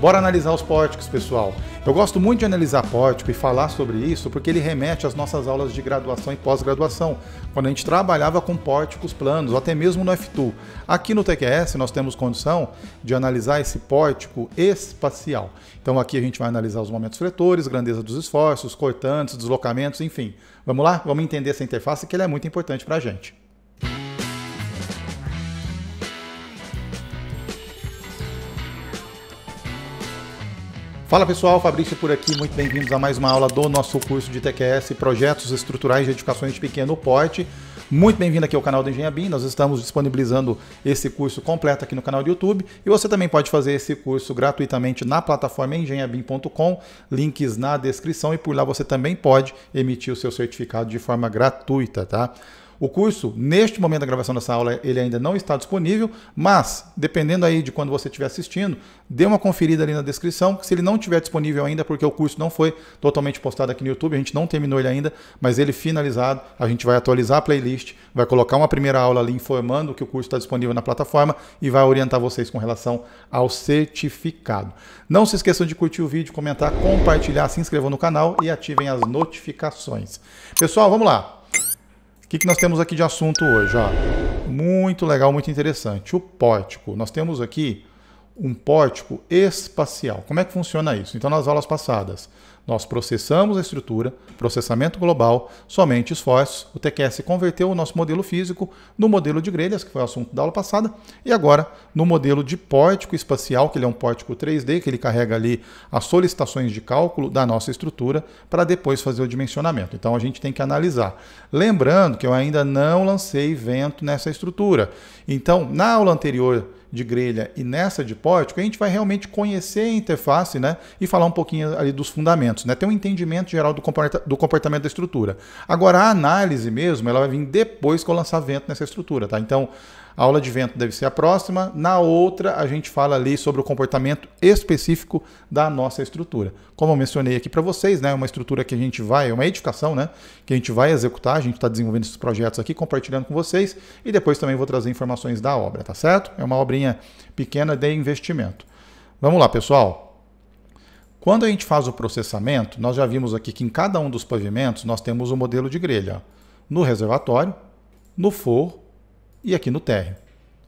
Bora analisar os pórticos, pessoal. Eu gosto muito de analisar pórtico e falar sobre isso porque ele remete às nossas aulas de graduação e pós-graduação, quando a gente trabalhava com pórticos planos, até mesmo no FTU. Aqui no TQS nós temos condição de analisar esse pórtico espacial. Então aqui a gente vai analisar os momentos fretores, grandeza dos esforços, cortantes, deslocamentos, enfim. Vamos lá? Vamos entender essa interface que ela é muito importante para a gente. Fala pessoal, Fabrício por aqui, muito bem-vindos a mais uma aula do nosso curso de TQS Projetos Estruturais de Edificações de Pequeno Porte. Muito bem-vindo aqui ao canal do Engenharia BIM, nós estamos disponibilizando esse curso completo aqui no canal do YouTube e você também pode fazer esse curso gratuitamente na plataforma engenhabim.com, links na descrição e por lá você também pode emitir o seu certificado de forma gratuita, tá? O curso, neste momento da gravação dessa aula, ele ainda não está disponível, mas dependendo aí de quando você estiver assistindo, dê uma conferida ali na descrição, que se ele não estiver disponível ainda, porque o curso não foi totalmente postado aqui no YouTube, a gente não terminou ele ainda, mas ele finalizado, a gente vai atualizar a playlist, vai colocar uma primeira aula ali informando que o curso está disponível na plataforma e vai orientar vocês com relação ao certificado. Não se esqueçam de curtir o vídeo, comentar, compartilhar, se inscrevam no canal e ativem as notificações. Pessoal, vamos lá! O que, que nós temos aqui de assunto hoje? Ó? Muito legal, muito interessante. O pórtico. Nós temos aqui um pórtico espacial. Como é que funciona isso? Então, nas aulas passadas, nós processamos a estrutura, processamento global, somente esforços. O TQS converteu o nosso modelo físico no modelo de grelhas, que foi o assunto da aula passada, e agora no modelo de pórtico espacial, que ele é um pórtico 3D, que ele carrega ali as solicitações de cálculo da nossa estrutura para depois fazer o dimensionamento. Então a gente tem que analisar. Lembrando que eu ainda não lancei vento nessa estrutura. Então, na aula anterior de grelha e nessa de pórtico, a gente vai realmente conhecer a interface né, e falar um pouquinho ali dos fundamentos comportamentos, né? ter um entendimento geral do, comporta do comportamento da estrutura. Agora, a análise mesmo, ela vai vir depois que eu lançar vento nessa estrutura, tá? Então, a aula de vento deve ser a próxima. Na outra, a gente fala ali sobre o comportamento específico da nossa estrutura. Como eu mencionei aqui para vocês, né? É uma estrutura que a gente vai, é uma edificação, né? Que a gente vai executar, a gente está desenvolvendo esses projetos aqui, compartilhando com vocês. E depois também vou trazer informações da obra, tá certo? É uma obrinha pequena de investimento. Vamos lá, pessoal. Quando a gente faz o processamento, nós já vimos aqui que em cada um dos pavimentos nós temos o um modelo de grelha no reservatório, no forro e aqui no térreo.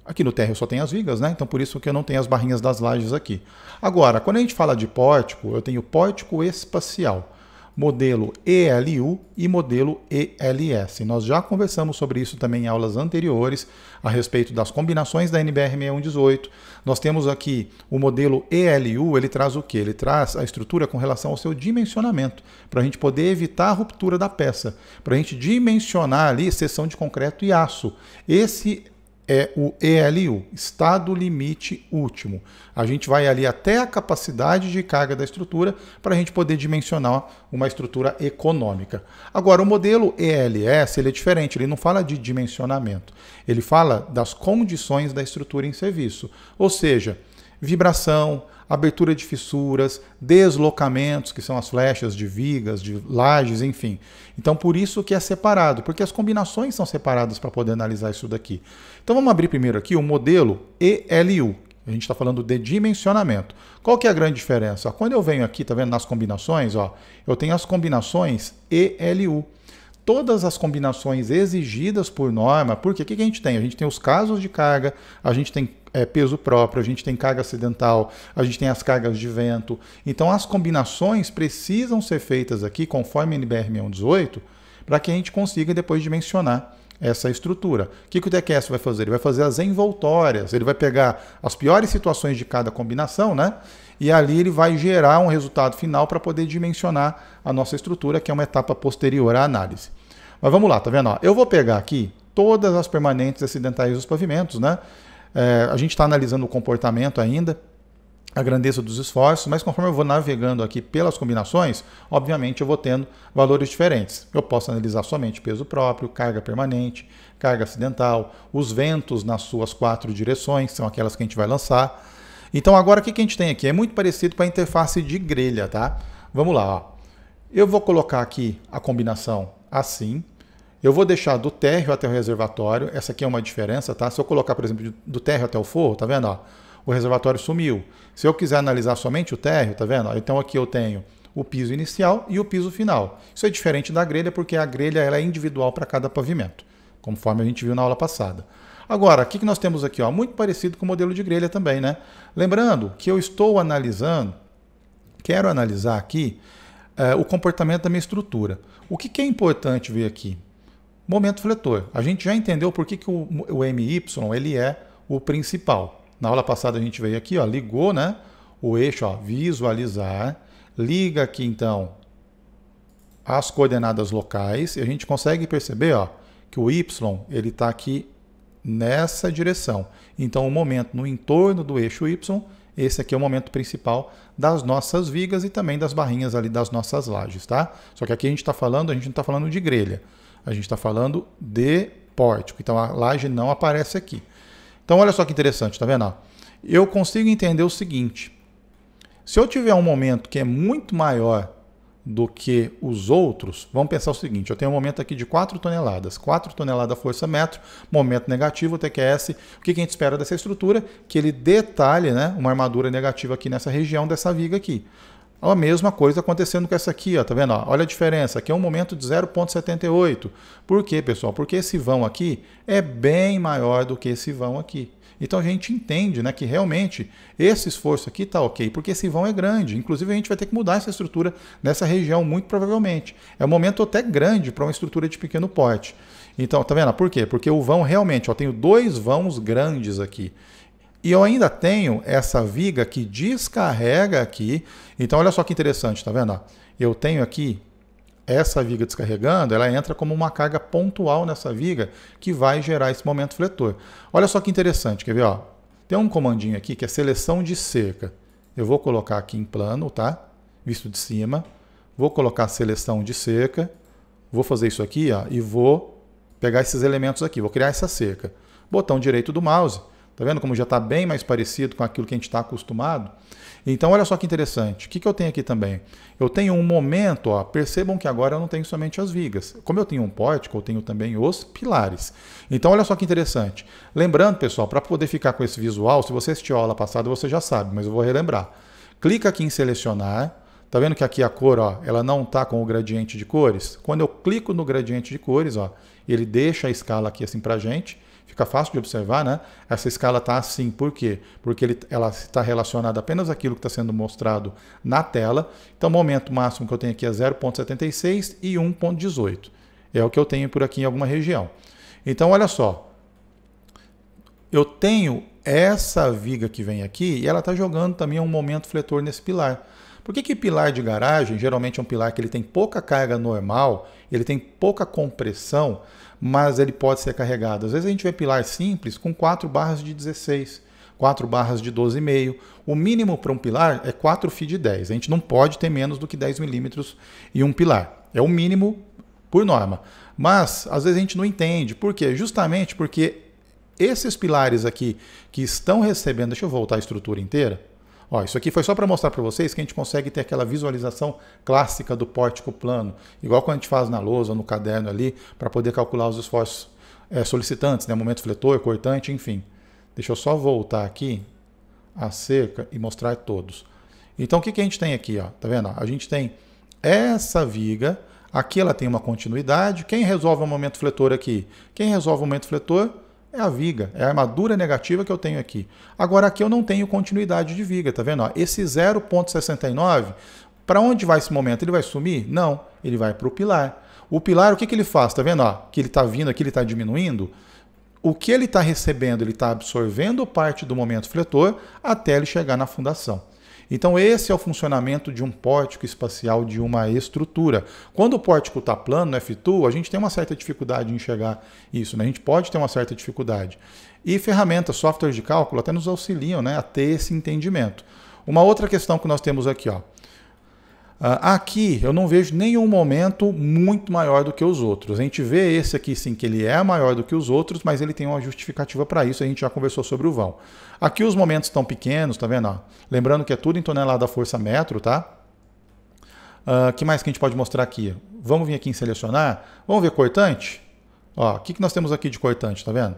Aqui no térreo só tem as vigas, né? Então por isso que eu não tenho as barrinhas das lajes aqui. Agora, quando a gente fala de pórtico, eu tenho pórtico espacial modelo ELU e modelo ELS. Nós já conversamos sobre isso também em aulas anteriores, a respeito das combinações da NBR 6118. Nós temos aqui o modelo ELU, ele traz o que? Ele traz a estrutura com relação ao seu dimensionamento, para a gente poder evitar a ruptura da peça, para a gente dimensionar ali seção de concreto e aço. Esse é o ELU, estado limite último. A gente vai ali até a capacidade de carga da estrutura para a gente poder dimensionar uma estrutura econômica. Agora, o modelo ELS ele é diferente, ele não fala de dimensionamento, ele fala das condições da estrutura em serviço, ou seja, vibração, abertura de fissuras, deslocamentos, que são as flechas de vigas, de lajes, enfim. Então, por isso que é separado, porque as combinações são separadas para poder analisar isso daqui. Então, vamos abrir primeiro aqui o modelo ELU. A gente está falando de dimensionamento. Qual que é a grande diferença? Quando eu venho aqui, tá vendo, nas combinações, ó, eu tenho as combinações ELU todas as combinações exigidas por norma, porque o que, que, a gente tem? A gente tem os casos de carga, a gente tem é, peso próprio, a gente tem carga acidental, a gente tem as cargas de vento. Então, as combinações precisam ser feitas aqui, conforme NBR 118, para que a gente consiga depois dimensionar essa estrutura. O que, que o DQS vai fazer? Ele vai fazer as envoltórias, ele vai pegar as piores situações de cada combinação, né? E ali ele vai gerar um resultado final para poder dimensionar a nossa estrutura, que é uma etapa posterior à análise. Mas vamos lá, tá vendo? eu vou pegar aqui todas as permanentes acidentais dos pavimentos, né? É, a gente está analisando o comportamento ainda, a grandeza dos esforços, mas conforme eu vou navegando aqui pelas combinações, obviamente eu vou tendo valores diferentes. Eu posso analisar somente peso próprio, carga permanente, carga acidental, os ventos nas suas quatro direções, são aquelas que a gente vai lançar. Então agora o que a gente tem aqui? É muito parecido com a interface de grelha, tá? Vamos lá, ó. Eu vou colocar aqui a combinação assim. Eu vou deixar do térreo até o reservatório. Essa aqui é uma diferença, tá? Se eu colocar, por exemplo, do térreo até o forro, tá vendo? Ó, o reservatório sumiu. Se eu quiser analisar somente o térreo, tá vendo? Ó, então aqui eu tenho o piso inicial e o piso final. Isso é diferente da grelha porque a grelha ela é individual para cada pavimento, conforme a gente viu na aula passada. Agora, o que nós temos aqui? Ó? Muito parecido com o modelo de grelha também, né? Lembrando que eu estou analisando, quero analisar aqui é, o comportamento da minha estrutura. O que, que é importante ver aqui? Momento fletor. A gente já entendeu por que, que o, o MY ele é o principal. Na aula passada a gente veio aqui, ó, ligou né, o eixo, ó, visualizar, liga aqui então as coordenadas locais e a gente consegue perceber ó, que o Y está aqui nessa direção. Então o momento no entorno do eixo Y esse aqui é o momento principal das nossas vigas e também das barrinhas ali das nossas lajes, tá? Só que aqui a gente está falando, a gente não está falando de grelha, a gente está falando de pórtico. Então a laje não aparece aqui. Então olha só que interessante, tá vendo? Eu consigo entender o seguinte: se eu tiver um momento que é muito maior do que os outros, vamos pensar o seguinte: eu tenho um momento aqui de 4 toneladas, 4 toneladas força metro, momento negativo, TQS. O que a gente espera dessa estrutura? Que ele detalhe né, uma armadura negativa aqui nessa região dessa viga aqui. A mesma coisa acontecendo com essa aqui, ó, tá vendo? Ó, olha a diferença, aqui é um momento de 0,78. Por quê, pessoal? Porque esse vão aqui é bem maior do que esse vão aqui. Então a gente entende né, que realmente esse esforço aqui está ok, porque esse vão é grande. Inclusive a gente vai ter que mudar essa estrutura nessa região, muito provavelmente. É um momento até grande para uma estrutura de pequeno porte. Então, tá vendo? Por quê? Porque o vão realmente, ó, tenho dois vãos grandes aqui. E eu ainda tenho essa viga que descarrega aqui. Então, olha só que interessante, tá vendo? Eu tenho aqui essa viga descarregando, ela entra como uma carga pontual nessa viga que vai gerar esse momento fletor. Olha só que interessante, quer ver? Ó? Tem um comandinho aqui que é seleção de cerca. Eu vou colocar aqui em plano, tá? Visto de cima. Vou colocar seleção de cerca. Vou fazer isso aqui ó, e vou pegar esses elementos aqui. Vou criar essa cerca. Botão direito do mouse Tá vendo como já está bem mais parecido com aquilo que a gente está acostumado? Então, olha só que interessante. O que, que eu tenho aqui também? Eu tenho um momento, ó, percebam que agora eu não tenho somente as vigas. Como eu tenho um pórtico, eu tenho também os pilares. Então, olha só que interessante. Lembrando, pessoal, para poder ficar com esse visual, se você assistiu a aula passada, você já sabe, mas eu vou relembrar. Clica aqui em selecionar. Tá vendo que aqui a cor, ó, ela não tá com o gradiente de cores? Quando eu clico no gradiente de cores, ó, ele deixa a escala aqui assim pra gente fica fácil de observar, né? Essa escala está assim, por quê? Porque ele, ela está relacionada apenas àquilo que está sendo mostrado na tela. Então, o momento máximo que eu tenho aqui é 0.76 e 1.18. É o que eu tenho por aqui em alguma região. Então, olha só. Eu tenho essa viga que vem aqui e ela está jogando também um momento fletor nesse pilar. Por que, que pilar de garagem, geralmente é um pilar que ele tem pouca carga normal, ele tem pouca compressão, mas ele pode ser carregado. Às vezes a gente vê pilar simples com 4 barras de 16, 4 barras de 12,5. O mínimo para um pilar é 4 feet de 10. A gente não pode ter menos do que 10 milímetros em um pilar. É o mínimo por norma. Mas às vezes a gente não entende. Por quê? Justamente porque esses pilares aqui que estão recebendo, deixa eu voltar a estrutura inteira, Ó, isso aqui foi só para mostrar para vocês que a gente consegue ter aquela visualização clássica do pórtico plano, igual quando a gente faz na lousa, no caderno ali, para poder calcular os esforços é, solicitantes, né? momento fletor, cortante, enfim. Deixa eu só voltar aqui a cerca e mostrar todos. Então, o que, que a gente tem aqui? Ó? Tá vendo? A gente tem essa viga, aqui ela tem uma continuidade. Quem resolve o momento fletor aqui? Quem resolve o momento fletor? é a viga, é a armadura negativa que eu tenho aqui. Agora aqui eu não tenho continuidade de viga, tá vendo? esse 0,69, para onde vai esse momento? Ele vai sumir? Não, ele vai para o pilar. O pilar, o que, que ele faz? Tá vendo? que ele está vindo aqui, ele está diminuindo. O que ele está recebendo? Ele está absorvendo parte do momento fletor até ele chegar na fundação. Então, esse é o funcionamento de um pórtico espacial de uma estrutura. Quando o pórtico está plano F2, a gente tem uma certa dificuldade em enxergar isso, né? a gente pode ter uma certa dificuldade. E ferramentas, softwares de cálculo até nos auxiliam né, a ter esse entendimento. Uma outra questão que nós temos aqui, ó, ah, aqui eu não vejo nenhum momento muito maior do que os outros. A gente vê esse aqui sim que ele é maior do que os outros, mas ele tem uma justificativa para isso, a gente já conversou sobre o vão. Aqui os momentos estão pequenos, tá vendo? Ó? Lembrando que é tudo em tonelada força metro, tá? Uh, que mais que a gente pode mostrar aqui? Vamos vir aqui em selecionar, vamos ver cortante? Ó, o que, que nós temos aqui de cortante, tá vendo?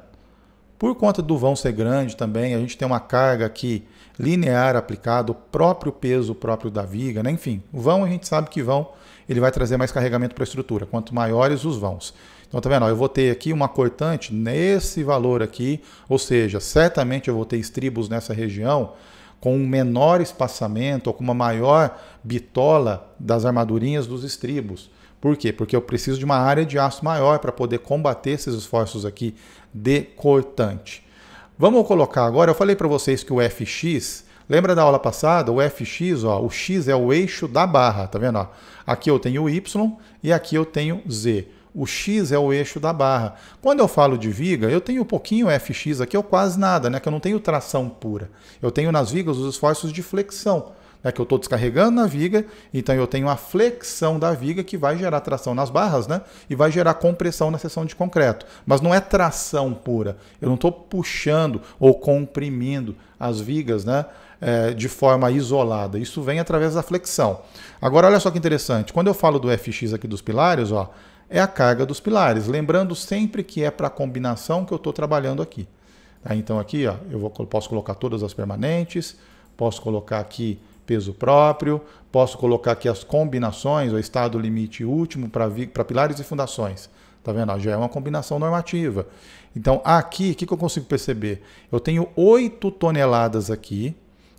Por conta do vão ser grande também, a gente tem uma carga aqui linear aplicada, o próprio peso próprio da viga, né? enfim, o vão a gente sabe que vão ele vai trazer mais carregamento para a estrutura, quanto maiores os vãos. Então, tá vendo? Ó, eu vou ter aqui uma cortante nesse valor aqui, ou seja, certamente eu vou ter estribos nessa região com um menor espaçamento ou com uma maior bitola das armadurinhas dos estribos. Por quê? Porque eu preciso de uma área de aço maior para poder combater esses esforços aqui de cortante. Vamos colocar agora, eu falei para vocês que o Fx, lembra da aula passada? O Fx, ó, o x é o eixo da barra, tá vendo? Ó? Aqui eu tenho y e aqui eu tenho z. O x é o eixo da barra. Quando eu falo de viga, eu tenho um pouquinho Fx aqui, ou quase nada, né? Que eu não tenho tração pura. Eu tenho nas vigas os esforços de flexão é que eu estou descarregando na viga, então eu tenho a flexão da viga que vai gerar tração nas barras né, e vai gerar compressão na seção de concreto. Mas não é tração pura, eu não estou puxando ou comprimindo as vigas né, é, de forma isolada, isso vem através da flexão. Agora olha só que interessante, quando eu falo do Fx aqui dos pilares, ó, é a carga dos pilares, lembrando sempre que é para a combinação que eu estou trabalhando aqui. Tá, então aqui ó, eu vou, posso colocar todas as permanentes, posso colocar aqui peso próprio, posso colocar aqui as combinações, o estado limite último para pilares e fundações. Tá vendo? Já é uma combinação normativa. Então, aqui, o que, que eu consigo perceber? Eu tenho 8 toneladas aqui,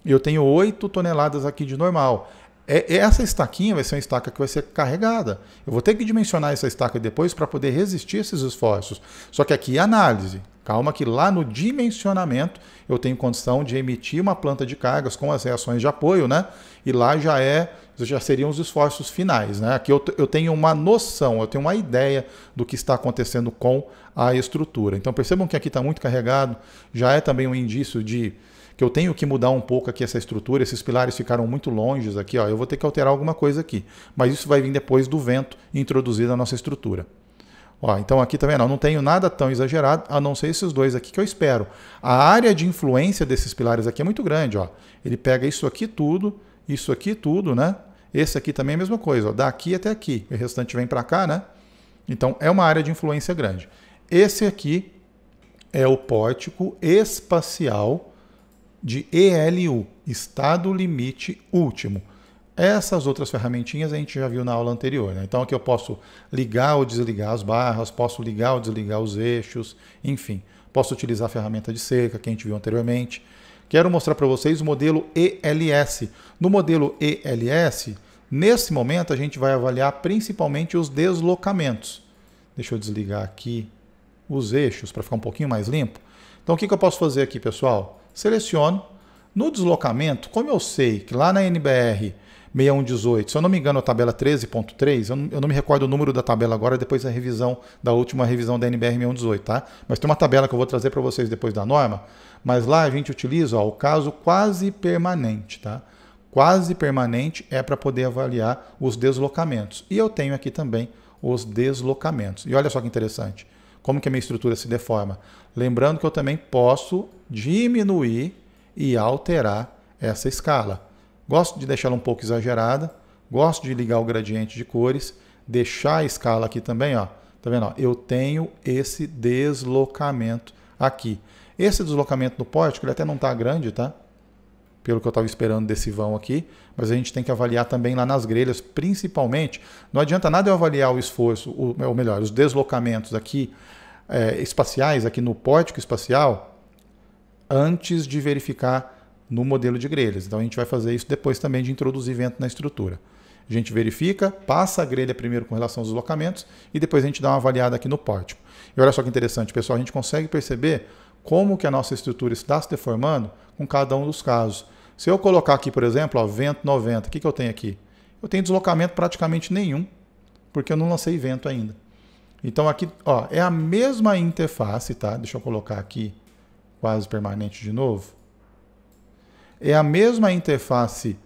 eu tenho 8 toneladas aqui de normal. É, é, essa estaquinha vai ser uma estaca que vai ser carregada. Eu vou ter que dimensionar essa estaca depois para poder resistir esses esforços. Só que aqui é análise. Calma que lá no dimensionamento eu tenho condição de emitir uma planta de cargas com as reações de apoio, né? E lá já é, já seriam os esforços finais, né? Aqui eu, eu tenho uma noção, eu tenho uma ideia do que está acontecendo com a estrutura. Então percebam que aqui está muito carregado, já é também um indício de que eu tenho que mudar um pouco aqui essa estrutura, esses pilares ficaram muito longe aqui, ó, eu vou ter que alterar alguma coisa aqui. Mas isso vai vir depois do vento introduzir na nossa estrutura. Ó, então aqui também tá não, não tenho nada tão exagerado, a não ser esses dois aqui que eu espero. A área de influência desses pilares aqui é muito grande. Ó. Ele pega isso aqui tudo, isso aqui tudo, né? Esse aqui também é a mesma coisa, ó, daqui até aqui. O restante vem para cá, né? Então é uma área de influência grande. Esse aqui é o pórtico espacial de ELU, estado limite último. Essas outras ferramentinhas a gente já viu na aula anterior. Né? Então aqui eu posso ligar ou desligar as barras, posso ligar ou desligar os eixos, enfim. Posso utilizar a ferramenta de cerca que a gente viu anteriormente. Quero mostrar para vocês o modelo ELS. No modelo ELS, nesse momento a gente vai avaliar principalmente os deslocamentos. Deixa eu desligar aqui os eixos para ficar um pouquinho mais limpo. Então o que, que eu posso fazer aqui, pessoal? seleciono. No deslocamento, como eu sei que lá na NBR 6118, se eu não me engano, a tabela 13.3, é eu, eu, não me recordo o número da tabela agora, depois da revisão, da última revisão da NBR 6118, tá? Mas tem uma tabela que eu vou trazer para vocês depois da norma, mas lá a gente utiliza ó, o caso quase permanente, tá? Quase permanente é para poder avaliar os deslocamentos. E eu tenho aqui também os deslocamentos. E olha só que interessante como que a minha estrutura se deforma. Lembrando que eu também posso diminuir e alterar essa escala. Gosto de deixar ela um pouco exagerada, gosto de ligar o gradiente de cores, deixar a escala aqui também, ó. Tá vendo? Ó? Eu tenho esse deslocamento aqui. Esse deslocamento do pórtico, ele até não está grande, tá? pelo que eu estava esperando desse vão aqui, mas a gente tem que avaliar também lá nas grelhas, principalmente. Não adianta nada eu avaliar o esforço, o, é, ou melhor, os deslocamentos aqui é, espaciais, aqui no pórtico espacial, antes de verificar no modelo de grelhas. Então a gente vai fazer isso depois também de introduzir vento na estrutura. A gente verifica, passa a grelha primeiro com relação aos deslocamentos e depois a gente dá uma avaliada aqui no pórtico. E olha só que interessante, pessoal, a gente consegue perceber como que a nossa estrutura está se deformando com cada um dos casos. Se eu colocar aqui, por exemplo, ó, vento 90, o que, que eu tenho aqui? Eu tenho deslocamento praticamente nenhum, porque eu não lancei vento ainda. Então aqui ó, é a mesma interface, tá? Deixa eu colocar aqui quase permanente de novo. É a mesma interface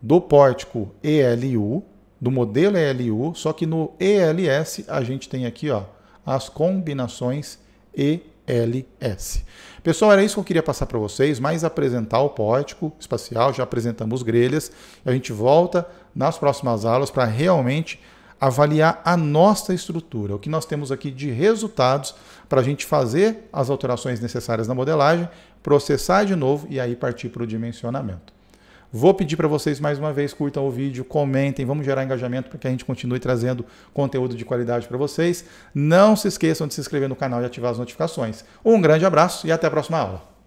do pórtico ELU, do modelo ELU, só que no ELS a gente tem aqui ó, as combinações E LS. Pessoal, era isso que eu queria passar para vocês, mais apresentar o pótico espacial, já apresentamos grelhas, a gente volta nas próximas aulas para realmente avaliar a nossa estrutura, o que nós temos aqui de resultados para a gente fazer as alterações necessárias na modelagem, processar de novo e aí partir para o dimensionamento. Vou pedir para vocês mais uma vez, curtam o vídeo, comentem, vamos gerar engajamento para que a gente continue trazendo conteúdo de qualidade para vocês. Não se esqueçam de se inscrever no canal e ativar as notificações. Um grande abraço e até a próxima aula.